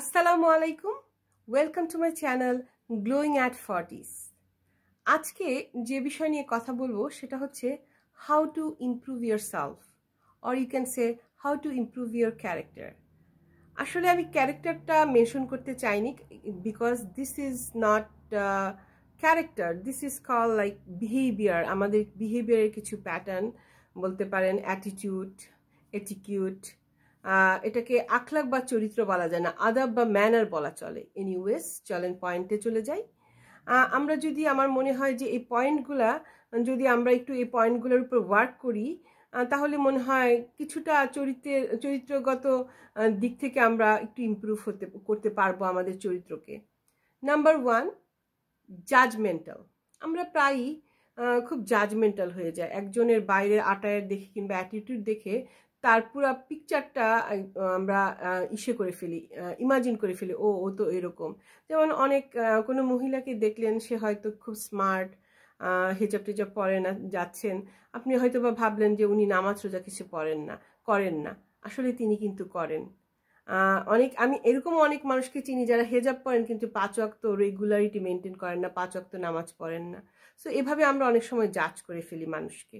আসসালামু আলাইকুম welcome to my channel glowing at forties আজকে যে বিষয় নিয়ে কথা বলবো সেটা হচ্ছে how to improve yourself or you can say how to improve your character আসলে আমি ক্যারেক্টারটা মেনশন করতে চাইনি because this is not character this is call like behaviour আমাদের বিহেভিয়ারের কিছু প্যাটার্ন বলতে পারেন অ্যাটিটিউড এটিকিউড এটাকে আখলাক বা চরিত্র বলা যায় না আদাব বা ম্যানার বলা চলে এনিওয়েস চলেন পয়েন্টে চলে যাই আমরা যদি আমার মনে হয় যে এই পয়েন্টগুলা যদি আমরা একটু এই পয়েন্টগুলোর উপর ওয়ার্ক করি তাহলে মনে হয় কিছুটা চরিত্রের চরিত্রগত দিক থেকে আমরা একটু ইম্প্রুভ হতে করতে পারবো আমাদের চরিত্রকে নাম্বার ওয়ান জাজমেন্টাল আমরা প্রায়ই খুব জাজমেন্টাল হয়ে যায় একজনের বাইরের আটায়ের দেখে কিংবা অ্যাটিটিউড দেখে তার পুরো পিকচারটা আমরা ইসে করে ফেলি ইমাজিন করে ফেলি ও ও তো এরকম যেমন অনেক কোনো মহিলাকে দেখলেন সে হয়তো খুব স্মার্ট হেজাব টেজাব পরে না যাচ্ছেন আপনি হয়তো বা ভাবলেন যে উনি নামাজ রোজা কিছু পড়েন না করেন না আসলে তিনি কিন্তু করেন অনেক আমি এরকম অনেক মানুষকে চিনি যারা হেজাব পড়েন কিন্তু পাঁচ অক্ত রেগুলারিটি মেনটেন করেন না পাঁচ অক্ত নামাজ পড়েন না সো এভাবে আমরা অনেক সময় জাজ করে ফেলি মানুষকে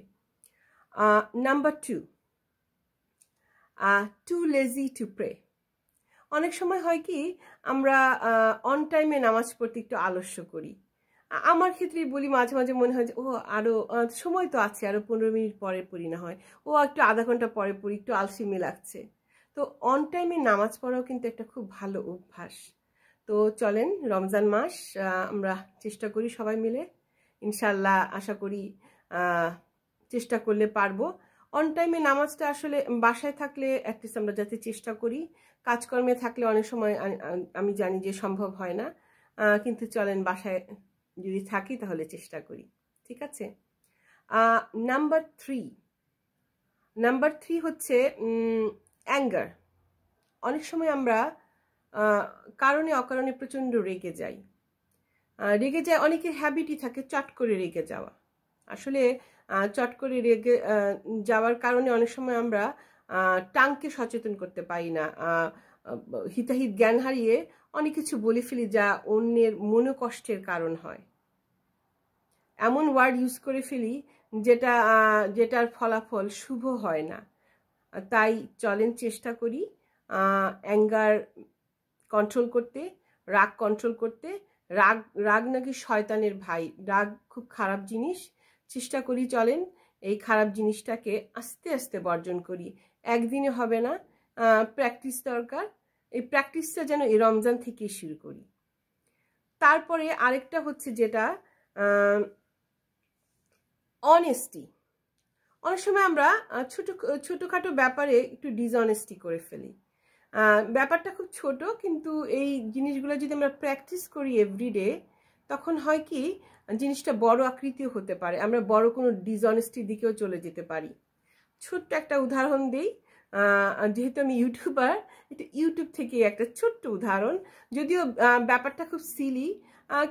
number two too lazy to pray অনেক সময় হয় কি আমরা অন টাইমে নামাজ পড়তে একটু আলস্য করি আমার ক্ষেত্রে বলি মাঝে মাঝে মনে হয় যে ও আরও সময় তো আছে আরও পনেরো মিনিট পরে পড়ি না হয় ও একটু আধা ঘন্টা পরে পড়ি একটু আলসিমি লাগছে তো অন টাইমে নামাজ পড়াও কিন্তু একটা খুব ভালো অভ্যাস তো চলেন রমজান মাস আমরা চেষ্টা করি সবাই মিলে ইনশাল্লাহ আশা করি চেষ্টা করলে পারবো অন টাইমে নামাজটা আসলে বাসায় থাকলে অ্যাটলিস্ট আমরা যাতে চেষ্টা করি কাজকর্মে থাকলে অনেক সময় আমি জানি যে সম্ভব হয় না কিন্তু চলেন বাসায় যদি থাকি তাহলে চেষ্টা করি ঠিক আছে নাম্বার থ্রি নাম্বার থ্রি হচ্ছে অ্যাঙ্গার অনেক সময় আমরা কারণে অকারণে প্রচণ্ড রেগে যাই রেগে যায় অনেকের হ্যাবিটই থাকে চট করে রেগে যাওয়া আসলে চট করে রেগে যাওয়ার কারণে অনেক সময় আমরা টাংকে সচেতন করতে পারি না হিতাহিত জ্ঞান হারিয়ে অনেক কিছু বলে ফেলি যা অন্যের মনে কষ্টের কারণ হয় এমন ওয়ার্ড ইউজ করে ফেলি যেটা যেটার ফলাফল শুভ হয় না তাই চলেন চেষ্টা করি অ্যাঙ্গার কন্ট্রোল করতে রাগ কন্ট্রোল করতে রাগ রাগ নাকি শয়তানের ভাই রাগ খুব খারাপ জিনিস চেষ্টা করি চলেন এই খারাপ জিনিসটাকে আস্তে আস্তে বর্জন করি একদিনে হবে না প্র্যাকটিস দরকার এই প্র্যাকটিসটা যেন এই রমজান থেকেই শুরু করি তারপরে আরেকটা হচ্ছে যেটা অনেস্টি অনেক সময় আমরা ছোটো ছোটোখাটো ব্যাপারে একটু ডিসঅনেস্টি করে ফেলি ব্যাপারটা খুব ছোট কিন্তু এই জিনিসগুলো যদি আমরা প্র্যাকটিস করি এভরিডে তখন হয় কি জিনিসটা বড় আকৃতিও হতে পারে আমরা বড় কোনো ডিসঅনেস্টির দিকেও চলে যেতে পারি ছোট্ট একটা উদাহরণ দিই যেহেতু আমি ইউটিউবার এটা ইউটিউব থেকে একটা ছোট্ট উদাহরণ যদিও ব্যাপারটা খুব সিলি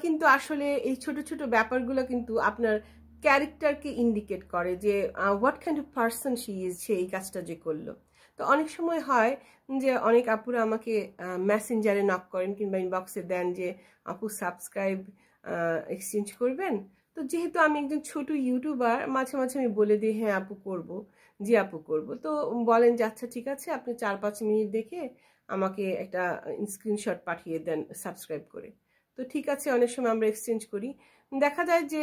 কিন্তু আসলে এই ছোট ছোট ব্যাপারগুলো কিন্তু আপনার ক্যারেক্টারকে ইন্ডিকেট করে যে what kind of person she is সে এই কাজটা যে করলো তো অনেক সময় হয় যে অনেক আপুরা আমাকে মেসেঞ্জারে নক করেন কিংবা ইনবক্সে দেন যে আপু সাবস্ক্রাইব এক্সচেঞ্জ করবেন তো যেহেতু আমি একজন ছোট ইউটিউবার মাঝে মাঝে আমি বলে দিই হ্যাঁ আপু করব জি আপু করব তো বলেন যে আচ্ছা ঠিক আছে আপনি চার পাঁচ মিনিট দেখে আমাকে একটা স্ক্রিনশট পাঠিয়ে দেন সাবস্ক্রাইব করে তো ঠিক আছে অনেক সময় আমরা এক্সচেঞ্জ করি দেখা যায় যে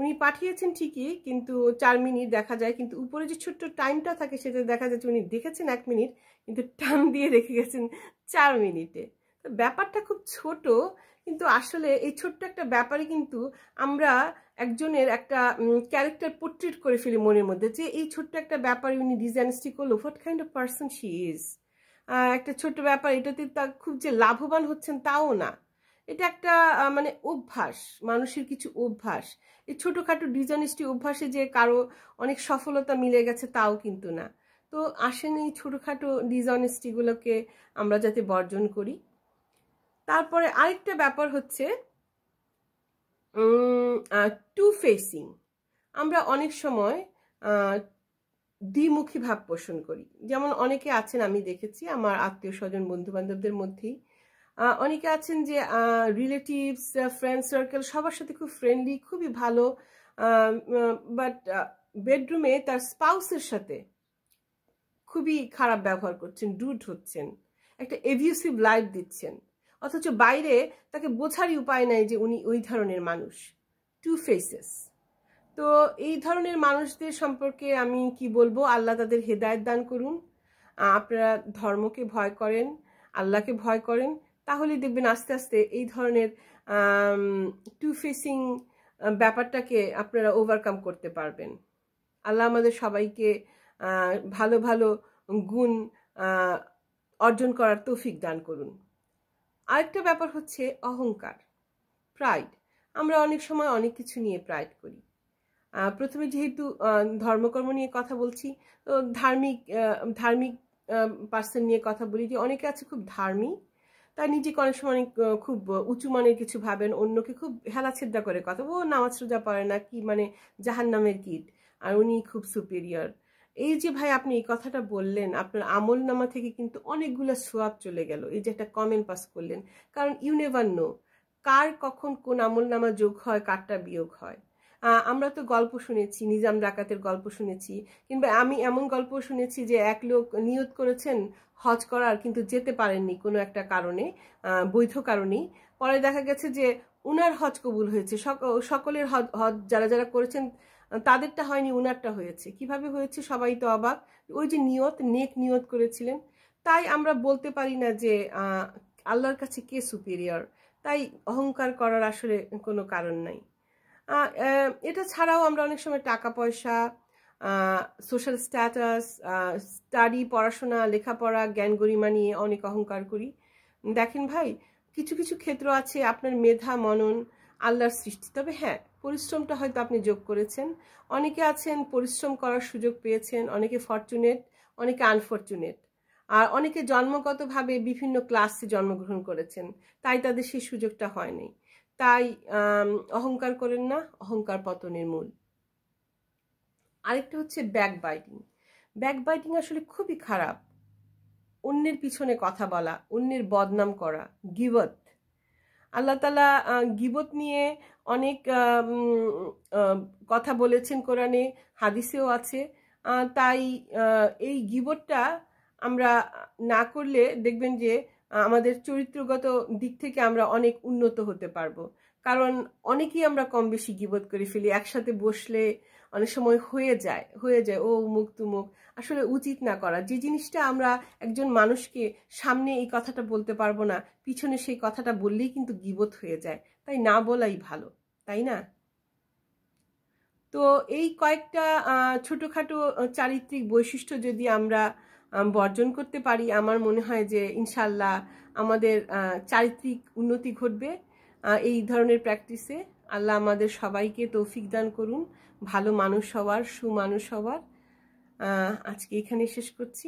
উনি পাঠিয়েছেন ঠিকই কিন্তু চার মিনিট দেখা যায় কিন্তু উপরে যে ছোট্ট টাইমটা থাকে সেটা দেখা যাচ্ছে উনি দেখেছেন এক মিনিট কিন্তু টান দিয়ে রেখে গেছেন চার মিনিটে তো ব্যাপারটা খুব ছোট কিন্তু আসলে এই ছোট্ট একটা ব্যাপারে কিন্তু আমরা একজনের একটা ক্যারেক্টার পোট্রিট করে ফেলি মনের মধ্যে যে এই ছোট্ট একটা ব্যাপারে উনি ডিজাইনস্টি করলো what kind of person she is একটা ছোট্ট ব্যাপার এটাতে তা খুব যে লাভবান হচ্ছেন তাও না এটা একটা মানে অভ্যাস মানুষের কিছু অভ্যাস এই ছোটোখাটো ডিজাইনিস্টি অভ্যাসে যে কারো অনেক সফলতা মিলে গেছে তাও কিন্তু না তো আসেন এই ছোটোখাটো ডিজনেস্টিগুলোকে আমরা যাতে বর্জন করি তারপরে আরেকটা ব্যাপার হচ্ছে টু ফেসিং আমরা অনেক সময় দ্বিমুখী ভাব পোষণ করি যেমন অনেকে আছেন আমি দেখেছি আমার আত্মীয় স্বজন বন্ধু বান্ধবদের মধ্যেই অনেকে আছেন যে রিলেটিভস ফ্রেন্ড সার্কেল সবার সাথে খুব ফ্রেন্ডলি খুবই ভালো বাট বেডরুমে তার স্পাউসের সাথে খুবই খারাপ ব্যবহার করছেন ডুট হচ্ছেন একটা এভিউসিভ লাইফ দিচ্ছেন অথচ বাইরে তাকে বোঝারই উপায় নাই যে উনি ওই ধরনের মানুষ টু ফেসেস তো এই ধরনের মানুষদের সম্পর্কে আমি কি বলবো আল্লাহ তাদের হেদায়ত দান করুন আপনারা ধর্মকে ভয় করেন আল্লাহকে ভয় করেন তাহলে দেখবেন আস্তে আস্তে এই ধরনের টু ফেসিং ব্যাপারটাকে আপনারা ওভারকাম করতে পারবেন আল্লাহ আমাদের সবাইকে ভালো ভালো গুণ অর্জন করার তৌফিক দান করুন আরেকটা ব্যাপার হচ্ছে অহংকার প্রাইড আমরা অনেক সময় অনেক কিছু নিয়ে প্রাইড করি প্রথমে যেহেতু ধর্মকর্ম নিয়ে কথা বলছি তো ধার্মিক ধার্মিক পার্সন নিয়ে কথা বলি যে অনেকে আছে খুব ধার্মিক তার নিজেকে অনেক সময় অনেক খুব উঁচু মানের কিছু ভাবেন অন্যকে খুব হেলাছেদ্দা করে কথা ও নামাজ রোজা পারে না কি মানে জাহান নামের কীট আর উনি খুব সুপেরিয়র এই যে ভাই আপনি এই কথাটা বললেন আপনার আমল নামা থেকে কিন্তু অনেকগুলো সোয়াব চলে গেল এই যে একটা কমেন্ট পাস করলেন কারণ ইউনেভার নো কার কখন কোন আমল নামা যোগ হয় কারটা বিয়োগ হয় আমরা তো গল্প শুনেছি নিজাম ডাকাতের গল্প শুনেছি কিংবা আমি এমন গল্প শুনেছি যে এক লোক নিয়ত করেছেন হজ করার কিন্তু যেতে পারেননি কোনো একটা কারণে বৈধ কারণেই পরে দেখা গেছে যে উনার হজ কবুল হয়েছে সকলের হজ যারা যারা করেছেন তাদেরটা হয়নি উনারটা হয়েছে কিভাবে হয়েছে সবাই তো অবাক ওই যে নিয়ত নেক নিয়ত করেছিলেন তাই আমরা বলতে পারি না যে আল্লাহর কাছে কে সুপিরিয়র তাই অহংকার করার আসলে কোনো কারণ নাই এটা ছাড়াও আমরা অনেক সময় টাকা পয়সা সোশ্যাল স্ট্যাটাস স্টাডি পড়াশোনা লেখাপড়া জ্ঞান গরিমা নিয়ে অনেক অহংকার করি দেখেন ভাই কিছু কিছু ক্ষেত্র আছে আপনার মেধা মনন আল্লাহর সৃষ্টি তবে হ্যাঁ পরিশ্রমটা হয়তো আপনি যোগ করেছেন অনেকে আছেন পরিশ্রম করার সুযোগ পেয়েছেন অনেকে ফর্চুনেট অনেকে আনফর্চুনেট আর অনেকে জন্মগতভাবে বিভিন্ন ক্লাসে জন্মগ্রহণ করেছেন তাই তাদের সেই সুযোগটা হয়নি তাই অহংকার করেন না অহংকার পতনের মূল আরেকটা হচ্ছে ব্যাক বাইটিং ব্যাক বাইটিং আসলে খুবই খারাপ অন্যের পিছনে কথা বলা অন্যের বদনাম করা গিবত আল্লাহ তালা গিবত নিয়ে অনেক কথা বলেছেন কোরআনে হাদিসেও আছে তাই এই গিবতটা আমরা না করলে দেখবেন যে আমাদের চরিত্রগত দিক থেকে আমরা অনেক উন্নত হতে পারবো কারণ অনেকেই আমরা কম বেশি গিবত করে ফেলি একসাথে বসলে অনেক সময় হয়ে যায় হয়ে যায় ও মুখ তুমুক আসলে উচিত না করা যে জিনিসটা আমরা একজন মানুষকে সামনে এই কথাটা বলতে পারবো না পিছনে সেই কথাটা বললেই কিন্তু গিবত হয়ে যায় তাই না বলাই ভালো তাই না তো এই কয়েকটা ছোটোখাটো চারিত্রিক বৈশিষ্ট্য যদি আমরা বর্জন করতে পারি আমার মনে হয় যে ইনশাল্লাহ আমাদের চারিত্রিক উন্নতি ঘটবে এই ধরনের প্র্যাকটিসে আল্লাহ আমাদের সবাইকে তৌফিক দান করুন ভালো মানুষ হওয়ার সুমানুষ হওয়ার আজকে এখানে শেষ করছি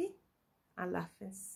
আল্লাহ হাফেজ